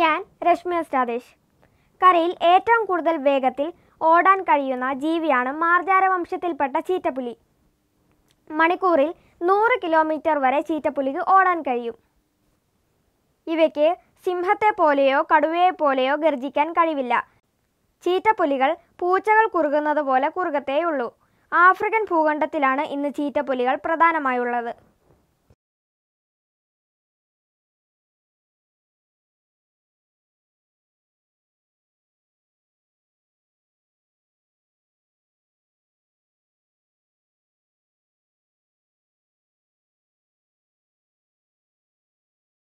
ഞാൻ രശ്മി അസ്റ്റാദേശ് കരയിൽ ഏറ്റവും കൂടുതൽ വേഗത്തിൽ ഓടാൻ കഴിയുന്ന ജീവിയാണ് മാർജാര വംശത്തിൽപ്പെട്ട ചീറ്റപ്പുലി മണിക്കൂറിൽ നൂറ് കിലോമീറ്റർ വരെ ചീറ്റപ്പുലിക്ക് ഓടാൻ കഴിയും ഇവയ്ക്ക് സിംഹത്തെ പോലെയോ കടുവയെ പോലെയോ ഗർജിക്കാൻ കഴിവില്ല ചീറ്റപ്പുലികൾ പൂച്ചകൾ കുറുകുന്നത് പോലെ കുറുകത്തേയുള്ളൂ ആഫ്രിക്കൻ ഭൂഖണ്ഡത്തിലാണ് ഇന്ന് ചീറ്റപ്പുലികൾ പ്രധാനമായുള്ളത്